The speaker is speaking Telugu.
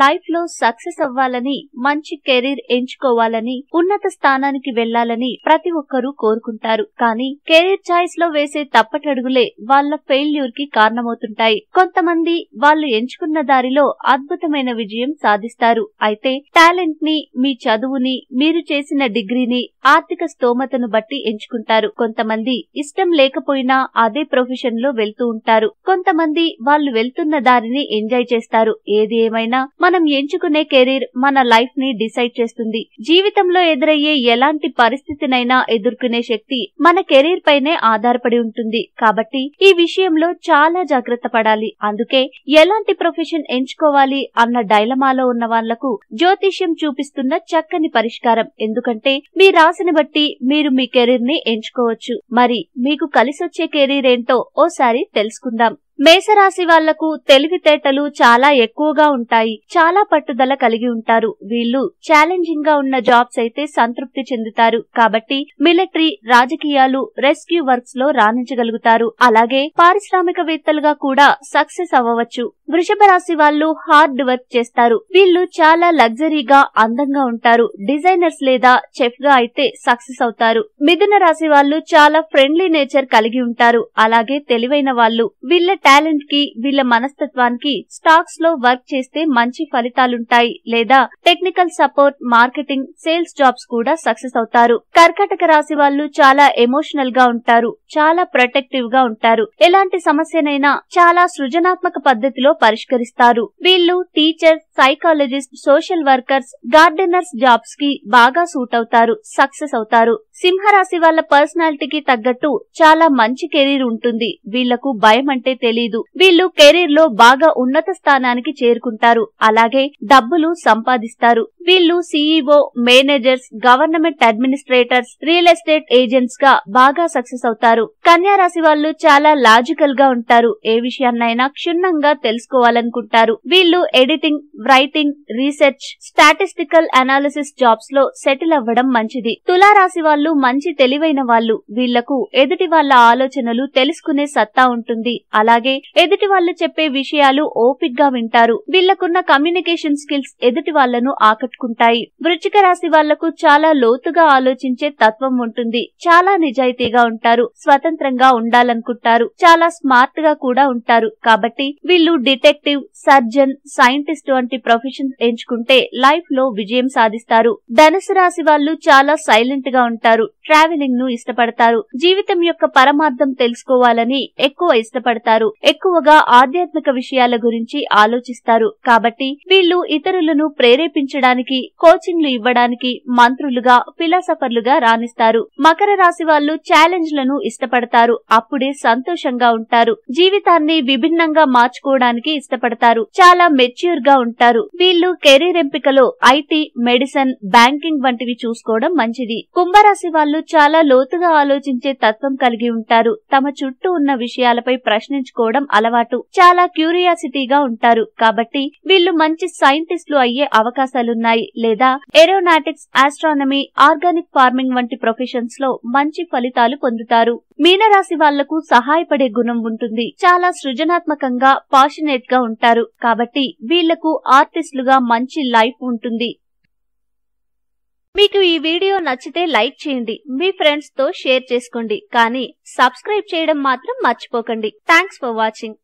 లైఫ్ లో సక్సెస్ అవ్వాలని మంచి కెరీర్ ఎంచుకోవాలని ఉన్నత స్థానానికి వెళ్లాలని ప్రతి ఒక్కరూ కోరుకుంటారు కానీ కెరీర్ చాయిస్ లో వేసే తప్పటడుగులే వాళ్ల ఫెయిల్యూర్ కి కారణమవుతుంటాయి కొంతమంది వాళ్ళు ఎంచుకున్న దారిలో అద్భుతమైన విజయం సాధిస్తారు అయితే టాలెంట్ ని మీ చదువుని మీరు చేసిన డిగ్రీని ఆర్థిక స్తోమతను బట్టి ఎంచుకుంటారు కొంతమంది ఇష్టం లేకపోయినా అదే ప్రొఫెషన్ లో వెళ్తూ ఉంటారు కొంతమంది వాళ్ళు వెళ్తున్న దారిని ఎంజాయ్ చేస్తారు ఏది ఏమైనా మనం ఎంచుకునే కెరీర్ మన లైఫ్ ని డిసైడ్ చేస్తుంది జీవితంలో ఎదురయ్యే ఎలాంటి పరిస్థితినైనా ఎదుర్కొనే శక్తి మన కెరీర్ పైనే ఆధారపడి ఉంటుంది కాబట్టి ఈ విషయంలో చాలా జాగ్రత్త పడాలి అందుకే ఎలాంటి ప్రొఫెషన్ ఎంచుకోవాలి అన్న డైలమాలో ఉన్న వాళ్లకు జ్యోతిష్యం చూపిస్తున్న చక్కని పరిష్కారం ఎందుకంటే మీ రాశిని బట్టి మీరు మీ కెరీర్ ని ఎంచుకోవచ్చు మరి మీకు కలిసొచ్చే కెరీర్ ఏంటో ఓసారి తెలుసుకుందాం మేషరాశి వాళ్లకు తెలివితేటలు చాలా ఎక్కువగా ఉంటాయి చాలా పట్టుదల కలిగి ఉంటారు వీళ్ళు ఛాలెంజింగ్ గా ఉన్న జాబ్స్ అయితే సంతృప్తి చెందుతారు కాబట్టి మిలిటరీ రాజకీయాలు రెస్క్యూ వర్క్స్ లో రాణించగలుగుతారు అలాగే పారిశ్రామికవేత్తలుగా కూడా సక్సెస్ అవ్వవచ్చు వృషభ రాశి వాళ్ళు హార్డ్ వర్క్ చేస్తారు వీళ్ళు చాలా లగ్జరీగా అందంగా ఉంటారు డిజైనర్స్ లేదా చెఫ్ గా అయితే సక్సెస్ అవుతారు మిథున రాశి వాళ్ళు చాలా ఫ్రెండ్లీ నేచర్ కలిగి ఉంటారు అలాగే తెలివైన వాళ్ళు వీళ్ళ టాలెంట్ కి వీళ్ళ మనస్తత్వానికి స్టాక్స్ లో వర్క్ చేస్తే మంచి ఫలితాలుంటాయి లేదా technical support marketing sales jobs కూడా సక్సెస్ అవుతారు కర్కటక రాశి వాళ్ళు చాలా ఎమోషనల్ గా ఉంటారు చాలా ప్రొటెక్టివ్ గా ఉంటారు ఎలాంటి సమస్యనైనా చాలా సృజనాత్మక పద్ధతిలో పరిష్కరిస్తారు వీళ్ళు teachers psychologist social workers gardeners jobs కి బాగా సూట్ అవుతారు సక్సెస్ అవుతారు సింహరాశి వాళ్ళ పర్సనాలిటీకి తగ్గట్టు చాలా మంచి కెరీర్ ఉంటుంది వీళ్లకు భయం అంటే తెలీదు వీళ్ళు కెరీర్ లో బాగా ఉన్నత స్థానానికి చేరుకుంటారు అలాగే డబ్బులు సంపాదిస్తారు వీళ్ళు CEO managers government administrators real estate agents గా బాగా సక్సెస్ అవుతారు కన్యా రాశి వాళ్ళు చాలా లాజికల్ గా ఉంటారు ఏ విషయాన్నైనా క్షుణ్ణంగా తెలుసుకోవాలనుకుంటారు వీళ్ళు editing writing research statistical analysis jobs లో సెటిల్ అవ్వడం మంచిది తులారాశి వాళ్ళు మంచి తెలివైన వాళ్ళు వీళ్లకు ఎదుటి వాళ్ల ఆలోచనలు తెలుసుకునే సత్తా ఉంటుంది అలాగే అలాగే ఎదుటి వాళ్ళు చెప్పే విషయాలు ఓపిక్ గా వింటారు వీళ్లకున్న కమ్యూనికేషన్ స్కిల్స్ ఎదుటి వాళ్లను ఆకట్టుకుంటాయి వృచ్చిక రాశి వాళ్లకు చాలా లోతుగా ఆలోచించే తత్వం ఉంటుంది చాలా నిజాయితీగా ఉంటారు స్వతంత్రంగా ఉండాలనుకుంటారు చాలా స్మార్ట్ గా కూడా ఉంటారు కాబట్టి వీళ్ళు డిటెక్టివ్ సర్జన్ సైంటిస్ట్ వంటి ప్రొఫెషన్ ఎంచుకుంటే లైఫ్ లో విజయం సాధిస్తారు ధనుసు రాశి వాళ్ళు చాలా సైలెంట్ గా ఉంటారు ట్రావెలింగ్ ను ఇష్టపడతారు జీవితం యొక్క పరమార్థం తెలుసుకోవాలని ఎక్కువ ఇష్టపడతారు ఎక్కువగా ఆధ్యాత్మిక విషయాల గురించి ఆలోచిస్తారు కాబట్టి వీళ్ళు ఇతరులను ప్రేరేపించడానికి కోచింగ్లు ఇవ్వడానికి మంత్రులుగా ఫిలాసఫర్లుగా రాణిస్తారు మకర రాశి వాళ్ళు ఛాలెంజ్ లను ఇష్టపడతారు అప్పుడే సంతోషంగా ఉంటారు జీవితాన్ని విభిన్నంగా మార్చుకోవడానికి ఇష్టపడతారు చాలా మెచ్యూర్ గా ఉంటారు వీళ్ళు కెరీర్ ఎంపికలో ఐటీ మెడిసిన్ బ్యాంకింగ్ వంటివి చూసుకోవడం మంచిది కుంభరాశి వాళ్ళు వాళ్లు చాలా లోతుగా ఆలోచించే తత్వం కలిగి ఉంటారు తమ చుట్టూ ఉన్న విషయాలపై ప్రశ్నించుకోవడం అలవాటు చాలా క్యూరియాసిటీగా ఉంటారు కాబట్టి వీళ్ళు మంచి సైంటిస్టులు అయ్యే అవకాశాలున్నాయి లేదా ఏరోనాటిక్స్ ఆస్ట్రానమీ ఆర్గానిక్ ఫార్మింగ్ వంటి ప్రొఫెషన్స్ లో మంచి ఫలితాలు పొందుతారు మీనరాశి వాళ్లకు సహాయపడే గుణం ఉంటుంది చాలా సృజనాత్మకంగా పాషనేట్ గా ఉంటారు కాబట్టి వీళ్లకు ఆర్టిస్టులుగా మంచి లైఫ్ ఉంటుంది మీకు ఈ వీడియో నచ్చితే లైక్ చేయండి మీ ఫ్రెండ్స్ తో షేర్ చేసుకోండి కానీ సబ్స్క్రైబ్ చేయడం మాత్రం మర్చిపోకండి థ్యాంక్స్ ఫర్ వాచింగ్